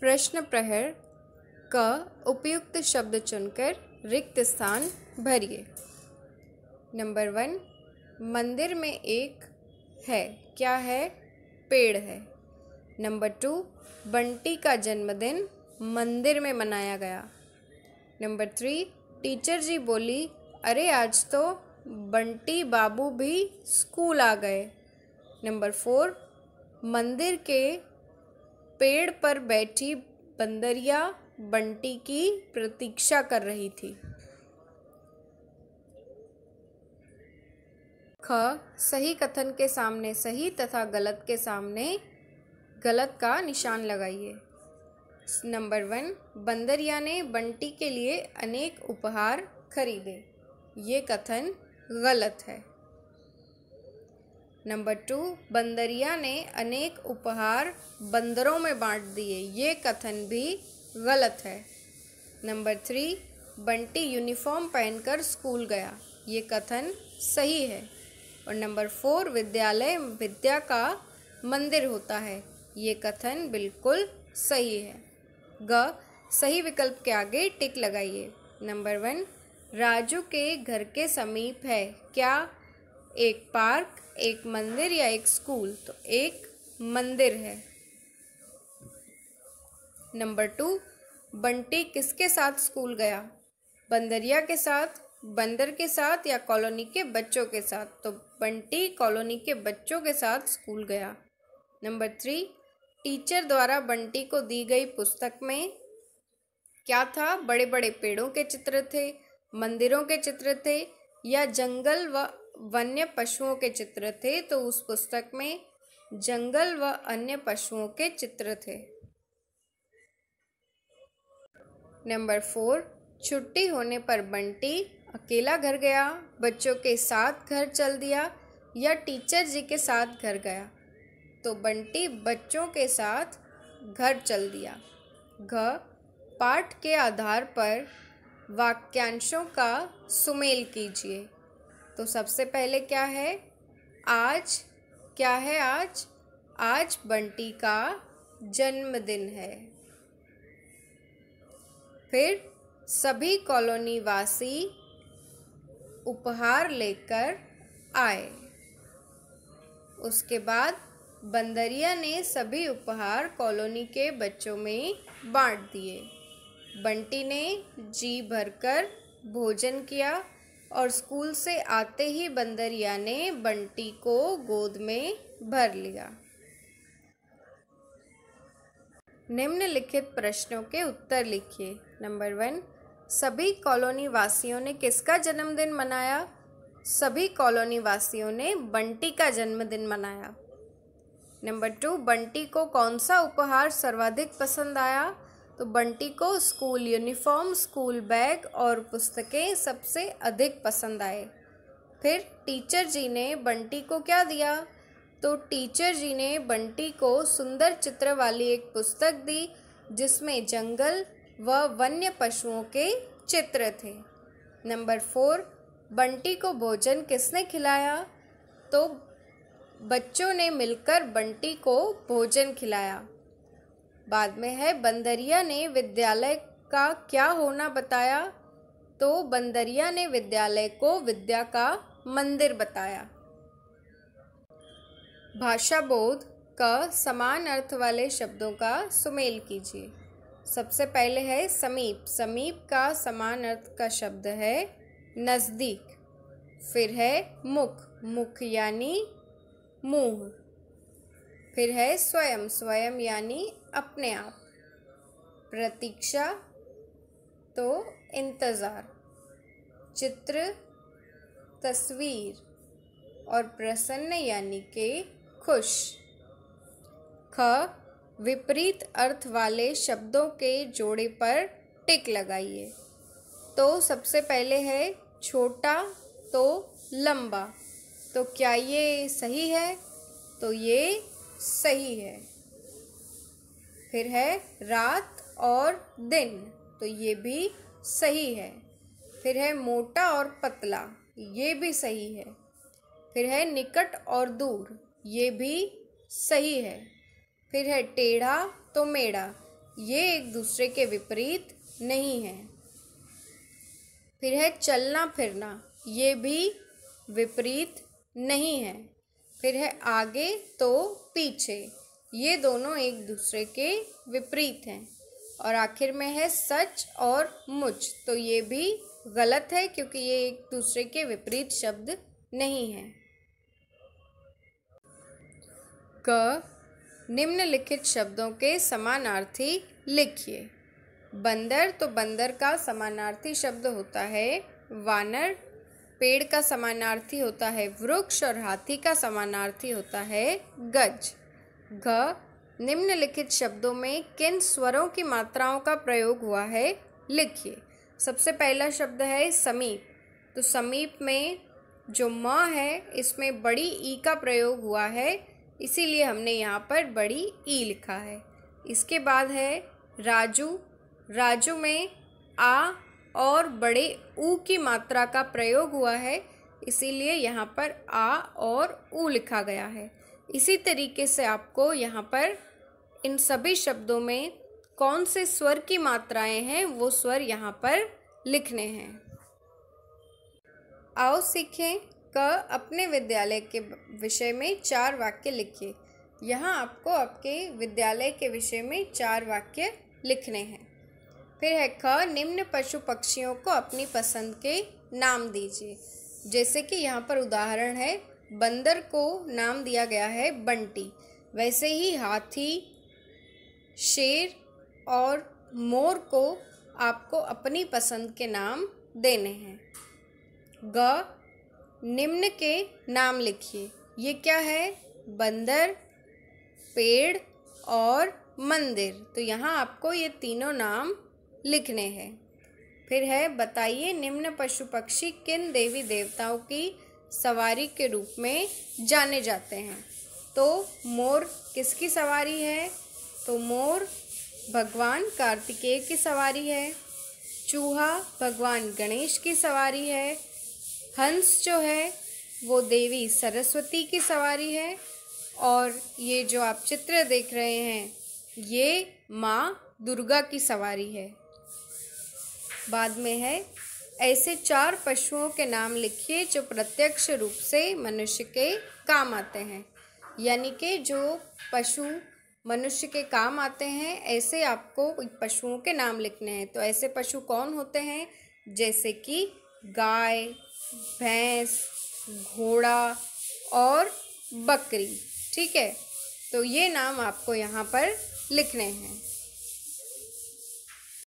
प्रश्न प्रहर का उपयुक्त शब्द चुनकर रिक्त स्थान भरिए नंबर वन मंदिर में एक है क्या है पेड़ है नंबर टू बंटी का जन्मदिन मंदिर में मनाया गया नंबर थ्री टीचर जी बोली अरे आज तो बंटी बाबू भी स्कूल आ गए नंबर फोर मंदिर के पेड़ पर बैठी बंदरिया बंटी की प्रतीक्षा कर रही थी ख सही कथन के सामने सही तथा गलत के सामने गलत का निशान लगाइए नंबर वन बंदरिया ने बंटी के लिए अनेक उपहार खरीदे ये कथन गलत है नंबर टू बंदरिया ने अनेक उपहार बंदरों में बांट दिए ये कथन भी गलत है नंबर थ्री बंटी यूनिफॉर्म पहनकर स्कूल गया ये कथन सही है और नंबर फोर विद्यालय विद्या का मंदिर होता है ये कथन बिल्कुल सही है ग सही विकल्प के आगे टिक लगाइए नंबर वन राजू के घर के समीप है क्या एक पार्क एक मंदिर या एक स्कूल तो एक मंदिर है नंबर टू बंटी किसके साथ स्कूल गया बंदरिया के साथ बंदर के साथ या कॉलोनी के बच्चों के साथ तो बंटी कॉलोनी के बच्चों के साथ स्कूल गया नंबर थ्री टीचर द्वारा बंटी को दी गई पुस्तक में क्या था बड़े बड़े पेड़ों के चित्र थे मंदिरों के चित्र थे या जंगल व वन्य पशुओं के चित्र थे तो उस पुस्तक में जंगल व अन्य पशुओं के चित्र थे नंबर फोर छुट्टी होने पर बंटी अकेला घर गया बच्चों के साथ घर चल दिया या टीचर जी के साथ घर गया तो बंटी बच्चों के साथ घर चल दिया घ पाठ के आधार पर वाक्यांशों का सुमेल कीजिए तो सबसे पहले क्या है आज क्या है आज आज बंटी का जन्मदिन है फिर सभी कॉलोनी वासी उपहार लेकर आए उसके बाद बंदरिया ने सभी उपहार कॉलोनी के बच्चों में बांट दिए बंटी ने जी भरकर भोजन किया और स्कूल से आते ही बंदरिया ने बंटी को गोद में भर लिया निम्नलिखित प्रश्नों के उत्तर लिखिए नंबर वन सभी कॉलोनी वासियों ने किसका जन्मदिन मनाया सभी कॉलोनी वासियों ने बंटी का जन्मदिन मनाया नंबर टू बंटी को कौन सा उपहार सर्वाधिक पसंद आया तो बंटी को स्कूल यूनिफॉर्म स्कूल बैग और पुस्तकें सबसे अधिक पसंद आए फिर टीचर जी ने बंटी को क्या दिया तो टीचर जी ने बंटी को सुंदर चित्र वाली एक पुस्तक दी जिसमें जंगल व वन्य पशुओं के चित्र थे नंबर फोर बंटी को भोजन किसने खिलाया तो बच्चों ने मिलकर बंटी को भोजन खिलाया बाद में है बंदरिया ने विद्यालय का क्या होना बताया तो बंदरिया ने विद्यालय को विद्या का मंदिर बताया भाषा बोध का समान अर्थ वाले शब्दों का सुमेल कीजिए सबसे पहले है समीप समीप का समान अर्थ का शब्द है नज़दीक फिर है मुख मुख यानी मुंह फिर है स्वयं स्वयं यानी अपने आप प्रतीक्षा तो इंतज़ार चित्र तस्वीर और प्रसन्न यानी के खुश ख विपरीत अर्थ वाले शब्दों के जोड़े पर टिक लगाइए तो सबसे पहले है छोटा तो लंबा तो क्या ये सही है तो ये सही है फिर है रात और दिन तो ये भी सही है फिर है मोटा और पतला ये भी सही है फिर है निकट और दूर ये भी सही है फिर है टेढ़ा तो मेढ़ा ये एक दूसरे के विपरीत नहीं है फिर है चलना फिरना ये भी विपरीत नहीं है फिर है आगे तो पीछे ये दोनों एक दूसरे के विपरीत हैं और आखिर में है सच और मुझ तो ये भी गलत है क्योंकि ये एक दूसरे के विपरीत शब्द नहीं है क निम्नलिखित शब्दों के समानार्थी लिखिए बंदर तो बंदर का समानार्थी शब्द होता है वानर पेड़ का समानार्थी होता है वृक्ष और हाथी का समानार्थी होता है गज घ निम्नलिखित शब्दों में किन स्वरों की मात्राओं का प्रयोग हुआ है लिखिए सबसे पहला शब्द है समीप तो समीप में जो म है इसमें बड़ी ई का प्रयोग हुआ है इसीलिए हमने यहाँ पर बड़ी ई लिखा है इसके बाद है राजू राजू में आ और बड़े ऊ की मात्रा का प्रयोग हुआ है इसीलिए यहाँ पर आ और ऊ लिखा गया है इसी तरीके से आपको यहाँ पर इन सभी शब्दों में कौन से स्वर की मात्राएं हैं वो स्वर यहाँ पर लिखने हैं आओ सीखें क अपने विद्यालय के विषय में चार वाक्य लिखिए यहाँ आपको आपके विद्यालय के विषय में चार वाक्य लिखने हैं फिर है ख निम्न पशु पक्षियों को अपनी पसंद के नाम दीजिए जैसे कि यहाँ पर उदाहरण है बंदर को नाम दिया गया है बंटी वैसे ही हाथी शेर और मोर को आपको अपनी पसंद के नाम देने हैं ग निम्न के नाम लिखिए ये क्या है बंदर पेड़ और मंदिर तो यहाँ आपको ये तीनों नाम लिखने हैं फिर है बताइए निम्न पशु पक्षी किन देवी देवताओं की सवारी के रूप में जाने जाते हैं तो मोर किसकी सवारी है तो मोर भगवान कार्तिकेय की सवारी है चूहा भगवान गणेश की सवारी है हंस जो है वो देवी सरस्वती की सवारी है और ये जो आप चित्र देख रहे हैं ये माँ दुर्गा की सवारी है बाद में है ऐसे चार पशुओं के नाम लिखिए जो प्रत्यक्ष रूप से मनुष्य के काम आते हैं यानी कि जो पशु मनुष्य के काम आते हैं ऐसे आपको पशुओं के नाम लिखने हैं तो ऐसे पशु कौन होते हैं जैसे कि गाय भैंस घोड़ा और बकरी ठीक है तो ये नाम आपको यहाँ पर लिखने हैं